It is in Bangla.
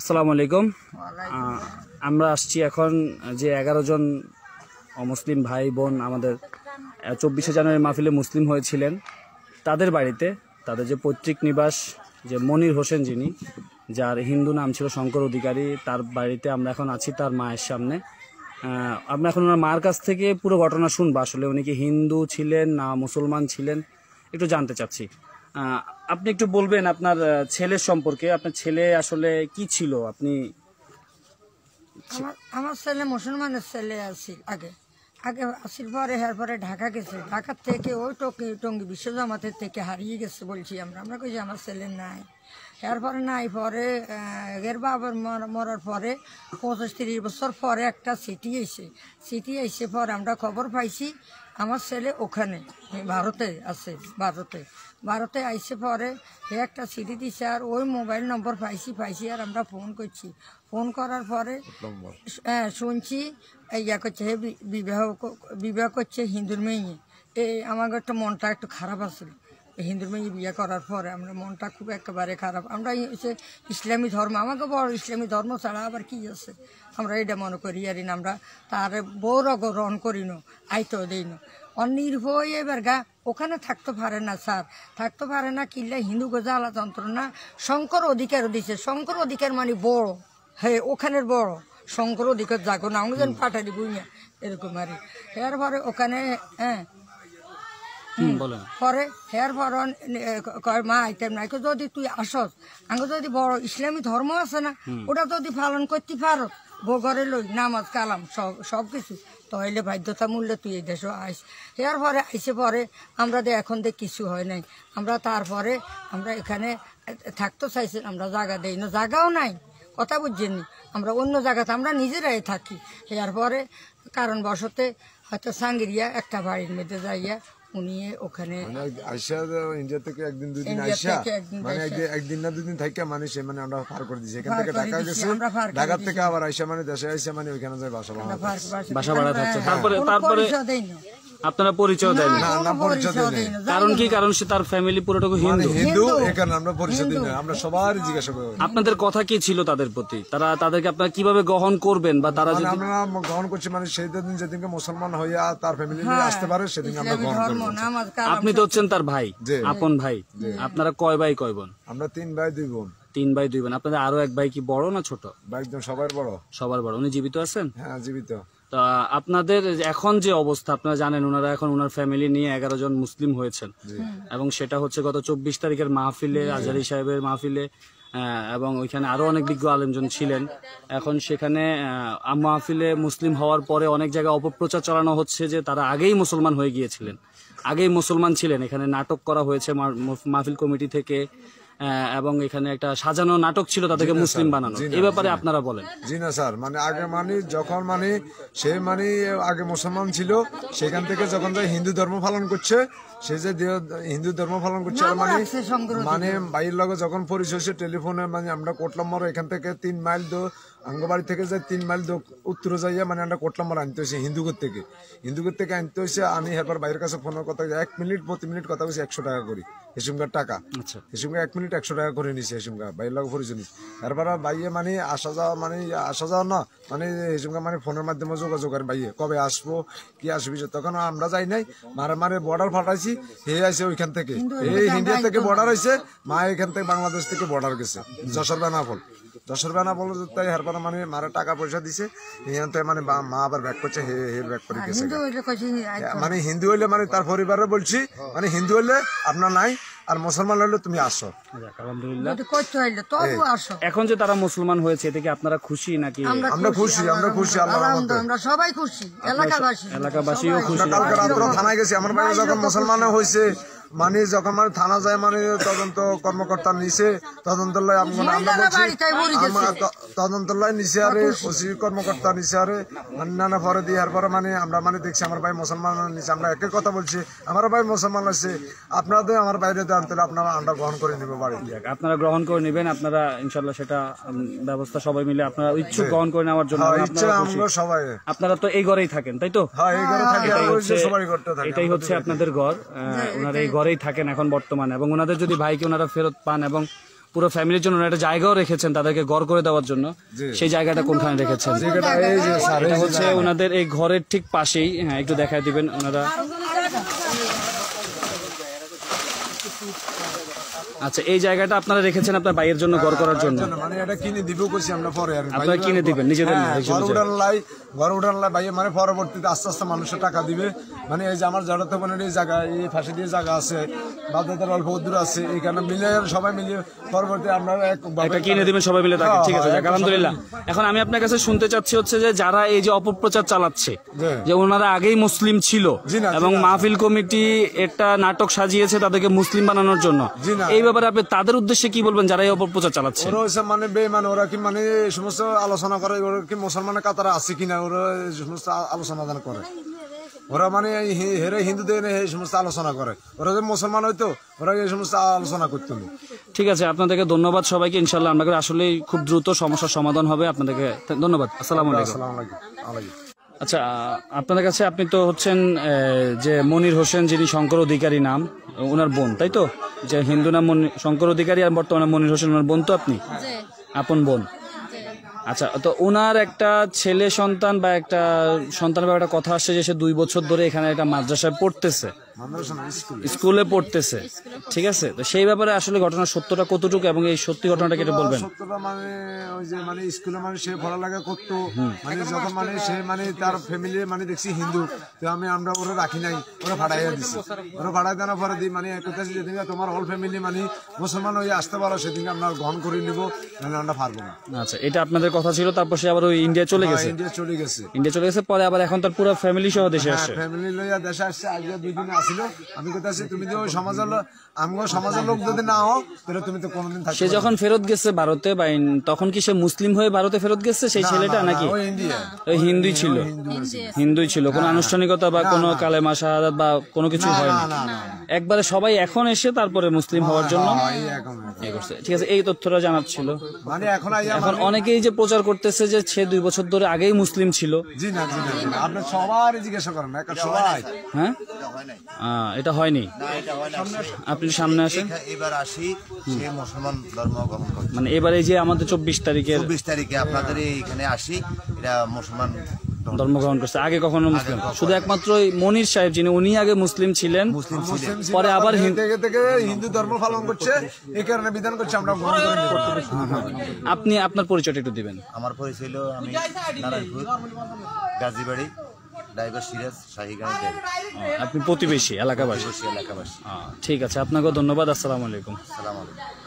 আসসালামু আলাইকুম আমরা আসছি এখন যে এগারো জন মুসলিম ভাই বোন আমাদের চব্বিশে জানুয়ারি মাহফিলে মুসলিম হয়েছিলেন তাদের বাড়িতে তাদের যে পৈতৃক নিবাস যে মনির হোসেন যিনি যার হিন্দু নাম ছিল শঙ্কর অধিকারী তার বাড়িতে আমরা এখন আছি তার মায়ের সামনে আমরা এখন ওনার মার কাছ থেকে পুরো ঘটনা শুনবো আসলে উনি কি হিন্দু ছিলেন না মুসলমান ছিলেন একটু জানতে চাচ্ছি আপনি একটু বলবেন আপনার ছেলের সম্পর্কে আপনার ছেলে আসলে কি ছিল আপনি আমার ছেলে মুসলমানের ছেলে আসিল আগে আগে আসিল পরে হার হ্যাঁ, পরে ঢাকা গেছে ঢাকার থেকে ওই টকি টঙ্গি বিশ্ব জামাতের থেকে হারিয়ে গেছে বলছি আমরা আমরা কই আমার ছেলে নাই পরে নাই পরে এর বাবার মরার পরে পঁচিশ তিরিশ বছর পরে একটা সিটি এসে সিটি এসে পর আমরা খবর পাইছি আমার ছেলে ওখানে ভারতে আছে ভারতে ভারতে আইসে পরে সে একটা সিডি দিছে আর ওই মোবাইল নম্বর পাইছি পাইছি আর আমরা ফোন করছি ফোন করার পরে হ্যাঁ শুনছি ইয়া করছে হে বিবাহ বিবাহ করছে হিন্দুর মেয়ে এই আমার একটা মনটা একটু খারাপ আসলো হিন্দুর মেয়ে বিয়ে করার পরে আমরা মনটা খুব একেবারে খারাপ আমরা হচ্ছে ইসলামী ধর্ম আমাকে বড় ইসলামী ধর্ম ছাড়া আবার কি আছে আমরা এটা মনে করি আর আমরা তার বৌর গ্রহণ করি না আয়ত দিই না অনির্ভয় এবার গা ওখানে থাকতে পারে না স্যার থাকতে পারে না কিল্লা হিন্দু গোজালা যন্ত্রণা শঙ্কর অধিকারও দিছে শঙ্কর অধিকার মানে বড় হ্যাঁ ওখানের বড় শঙ্কর অধিকার যাগো না আমি যেন পাঠালি দিবা এরকম আর এরপরে ওখানে হ্যাঁ পরে হের ফরন মা আইতেম নাই যদি তুই আসস আঙ্গ যদি বড় ইসলামী ধর্ম আছে না ওটা যদি পালন করতে পারো বগরে লই নামাজ কালাম সব সব কিছু তাহলে বাধ্যতা মূল্যে তুই এই দেশে আইস এর পরে আইসে পরে আমরা তো এখন দেখ কিছু হয় নাই আমরা তারপরে আমরা এখানে থাকতে চাইছি আমরা জায়গা দেই না জায়গাও নাই কথা বুঝিনি আমরা অন্য জায়গাতে আমরা নিজেরাই থাকি হেয়ার পরে কারণ কারণবশতে হয়তো সাঙ্গিরিয়া একটা বাড়ির মধ্যে যাইয়া উনি ওখানে মানে আইসা ইন্ডিয়া থেকে একদিন দুদিন আইসা মানে একদিন না দুদিন থাকি মানে সে মানে আমরা পার করে দিছি এখান থেকে ঢাকা গেছে ঢাকা থেকে আবার আইসা মানে দেশে আইসা মানে ওইখানে যায় বাসা ভাড়া বাসা ভাড়া থাকছে হ্যাঁ, তারপরে তারপরে আপনারা পরিচয় দেন কারণ কি কারণ সে তার ফ্যামিলি পুরোটুকু মানে হিন্দু হিন্দু আমরা পরিচয় দিই আমরা সবার জিজ্ঞাসা করি আপনাদের কথা কি ছিল তাদের প্রতি তারা তাদেরকে আপনারা কিভাবে গ্রহণ করবেন বা তারা মানে যদি আমরা গ্রহণ করছি মানে সেই দিন যেদিনকে মুসলমান হইয়া তার ফ্যামিলি আসতে পারে সেদিন আমরা গ্রহণ করব আপনি তো হচ্ছেন তার ভাই আপন ভাই আপনারা কয় ভাই কয় বোন আমরা তিন ভাই দুই বোন তিন ভাই দুই বোন আপনাদের আরো এক ভাই কি বড় না ছোট ভাই একদম সবার বড় সবার বড় উনি জীবিত আছেন হ্যাঁ জীবিত তা আপনাদের এখন যে অবস্থা আপনারা জানেন ওনারা এখন ওনার ফ্যামিলি নিয়ে এগারো জন মুসলিম হয়েছেন এবং সেটা হচ্ছে গত চব্বিশ তারিখের মাহফিলে আজহারি সাহেবের মাহফিলে এবং ওইখানে আরও অনেক বিজ্ঞ আলেমজন ছিলেন এখন সেখানে মাহফিলে মুসলিম হওয়ার পরে অনেক জায়গায় অপপ্রচার চালানো হচ্ছে যে তারা আগেই মুসলমান হয়ে গিয়েছিলেন আগেই মুসলমান ছিলেন এখানে নাটক করা হয়েছে মাহফিল কমিটি থেকে এবং এখানে একটা সাজানো নাটক ছিল তাদেরকে মুসলিম বানানো এই ব্যাপারে আপনারা বলেন জি না স্যার মানে আগে মানে যখন মানে সে মানে আগে মুসলমান ছিল সেখান থেকে যখন যে হিন্দু ধর্ম পালন করছে সে যে হিন্দু ধর্ম পালন করছে মানে মানে বাইরের লগে যখন পরিচয় সে টেলিফোনে মানে আমরা কোটলাম মরো এখান থেকে তিন মাইল দো আঙ্গবাড়ি থেকে যে তিন মাইল দো উত্তরে যাইয়া মানে আমরা কোটলাম মরো আনতে হয়েছে হিন্দুগর থেকে হিন্দুগর থেকে আনতে হয়েছে আমি হেরবার বাইরের কাছে ফোন কথা এক মিনিট প্রতি মিনিট কথা বলছি একশো টাকা করি হিসুমকার টাকা আচ্ছা হিসুমকার এক মিনিট মিনিট একশো টাকা করে নিছে হিসেমগা বাইর লাগে ফুরিছে নিচ্ছে এরপর ভাইয়ে মানে আসা যাওয়া মানে আসা যাওয়া না মানে হিসেমগা মানে ফোনের মাধ্যমে যোগাযোগ করে বাইয়ে কবে আসবো কি আসবি তখন আমরা যাই নাই মারে মারে বর্ডার ফাটাইছি হে আইছে ওইখান থেকে এই ইন্ডিয়া থেকে বর্ডার হয়েছে মা এখান থেকে বাংলাদেশ থেকে বর্ডার গেছে যশোর বেনাফল যশোর বেনাফল তাই হারপরে মানে মারে টাকা পয়সা দিছে এখান থেকে মানে মা আবার ব্যাক করছে হে হে ব্যাক করে গেছে মানে হিন্দু হইলে মানে তার পরিবারে বলছি মানে হিন্দু হইলে আপনার নাই আর মুসলমান হলে তুমি আসো এখন যে তারা মুসলমান হয়েছে এতে কি আপনারা খুশি নাকি আমরা খুশি আমরা খুশি আমরা সবাই খুশি এলাকাবাসী এলাকাবাসীও খুশি থানায় গেছি আমার বাড়ি যখন মুসলমান হয়েছে মানে যখন মানে থানা যায় মানে তদন্ত কর্মকর্তা নিছে তদন্ত লয় তদন্ত লয় নিছে আরে ওসি কর্মকর্তা নিছে আরে মানে নানা পরে দেওয়ার পরে মানে আমরা মানে দেখছি আমার ভাই মুসলমান নিছে আমরা একই কথা বলছি আমার ভাই মুসলমান আছে আপনাদের আমার বাইরে আনতে আপনারা আমরা গ্রহণ করে নেবো বাড়ি আপনারা গ্রহণ করে নেবেন আপনারা ইনশাল্লাহ সেটা ব্যবস্থা সবাই মিলে আপনারা ইচ্ছুক গ্রহণ করে নেওয়ার জন্য হ্যাঁ, সবাই আপনারা তো এই ঘরেই থাকেন তাই তো হ্যাঁ, এটাই হচ্ছে আপনাদের ঘর ওনার এই ঘর ঘরেই থাকেন এখন বর্তমানে এবং ওনাদের যদি ভাইকে ওনারা ফেরত পান এবং পুরো ফ্যামিলির জন্য একটা জায়গাও রেখেছেন তাদেরকে গড় করে দেওয়ার জন্য সেই জায়গাটা কোনখানে রেখেছেন হচ্ছে ওনাদের এই ঘরের ঠিক পাশেই হ্যাঁ একটু দেখা দিবেন ওনারা আচ্ছা এই জায়গাটা আপনারা রেখেছেন আপনার বাইয়ের জন্য ঘর করার জন্য মানে এটা কিনে দিব কইছি আমরা পরে আর আপনারা কিনে দিবেন নিজেদের হ্যাঁ, ঘর উড়ান লাই ঘর উড়ান লাই ভাই মানে পরবর্তীতে আস্তে আস্তে মানুষের টাকা দিবে মানে এই যে আমার জড়াতে বনের এই জায়গা এই ফাঁসি দিয়ে জায়গা আছে বাধ্যতার অল্প দূর আছে এই কারণে মিলে সবাই মিলে পরবর্তী আমরা এক এটা কিনে দিবেন সবাই মিলে টাকা হ্যাঁ, ঠিক আছে হ্যাঁ, আলহামদুলিল্লাহ এখন আমি আপনার কাছে শুনতে চাচ্ছি হচ্ছে যে যারা এই যে অপপ্রচার চালাচ্ছে যে ওনারা আগেই মুসলিম ছিল এবং মাহফিল কমিটি একটা নাটক সাজিয়েছে তাদেরকে মুসলিম বানানোর জন্য এই ব্যাপারে আপনি তাদের উদ্দেশ্যে কি বলবেন যারা এই অপপ্রচার চালাচ্ছে ওরা হচ্ছে মানে বেমান ওরা কি মানে এই সমস্ত আলোচনা করে ওরা কি মুসলমানের কাতারে আছে কিনা ওরা এই সমস্ত আলোচনা করে ওরা মানে হেরে হিন্দুদের এই সমস্ত আলোচনা করে ওরা যে মুসলমান হয়তো ওরা এই সমস্ত আলোচনা করতো ঠিক আছে আপনাদেরকে ধন্যবাদ সবাইকে ইনশাল্লাহ আপনাদের আসলে খুব দ্রুত সমস্যার সমাধান হবে আপনাদেরকে ধন্যবাদ আসসালাম আলাইকুম আলাইকুম আচ্ছা আপনাদের কাছে আপনি তো হচ্ছেন যে মনির হোসেন যিনি শঙ্কর অধিকারী নাম ওনার বোন তাই তো যে হিন্দু নাম শঙ্কর অধিকারী আর বর্তমানে মনির হোসেন ওনার বোন তো আপনি আপন বোন আচ্ছা তো ওনার একটা ছেলে সন্তান বা একটা সন্তান বা একটা কথা আসছে যে সে দুই বছর ধরে এখানে একটা মাদ্রাসায় পড়তেছে স্কুলে পড়তেছে ঠিক আছে তো সেই ব্যাপারে আসলে ঘটনা সত্যটা কতটুকু এবং এই সত্যি ঘটনাটা কেটে বলবেন সত্যটা মানে ওই যে মানে স্কুলে মানে সে পড়ালেখা করতো মানে যখন মানে সে মানে তার ফ্যামিলি মানে দেখছি হিন্দু তো আমি আমরা ওরা রাখি নাই ওরা ভাড়াইয়া দিছি ওরা ভাড়াই দেওয়ার পরে দিই মানে যেদিন তোমার ফ্যামিলি মানে মুসলমান আসতে পারো সেদিনকে আমরা গ্রহণ করে নিব নাহলে আমরা পারবো না আচ্ছা এটা আপনাদের কথা ছিল তারপর সে আবার ওই ইন্ডিয়া চলে গেছে ইন্ডিয়া চলে গেছে ইন্ডিয়া চলে গেছে পরে আবার এখন তার পুরো ফ্যামিলি সহ দেশে হ্যাঁ, আসছে ফ্যামিলি লইয়া দেশে আসছে আগে দুই দিন আমি কোথায় তুমি তো সমাজের সমাজের লোক যদি না হও তাহলে তুমি তো কোনোদিন সে যখন ফেরত গেছে ভারতে বা তখন কি সে মুসলিম হয়ে ভারতে ফেরত গেছে সেই ছেলেটা নাকি হিন্দু ছিল হিন্দুই ছিল কোনো আনুষ্ঠানিকতা বা কোনো কালেমা শাহাদাত বা কোনো কিছু হয় না একবারে সবাই এখন এসে তারপরে মুসলিম হওয়ার জন্য ইয়ে ঠিক আছে এই তথ্যটা জানার ছিল মানে এখন মানে- অনেকেই যে প্রচার করতেছে যে সে দুই বছর ধরে আগেই মুসলিম ছিল জি না জি না আপনার সবার জিজ্ঞাসা করেন সবাই হ্যাঁ এটা হয়নি আপনি সামনে আসেন এবার আসি সে মুসলমান ধর্ম গ্রহণ মানে এবারে যে আমাদের চব্বিশ তারিখে চব্বিশ তারিখে আপনাদের এখানে আসি এটা মুসলমান ধর্মগ্রহণ করছে আগে কখনো মুসলিম শুধু একমাত্র মনির সাহেব যিনি উনি আগে মুসলিম ছিলেন পরে আবার হিন্দু ধর্ম পালন করছে এই কারণে বিধান করছে আমরা হ্যাঁ, হ্যাঁ। আপনি আপনার পরিচয়টা একটু দিবেন আমার পরিচয় আমি গাজীবাড়ি ড্রাইভার আপনি প্রতিবেশী এলাকাবাসী এলাকাবাসী ঠিক আছে আপনাকেও ধন্যবাদ আসসালামাইকুম আলাইকুম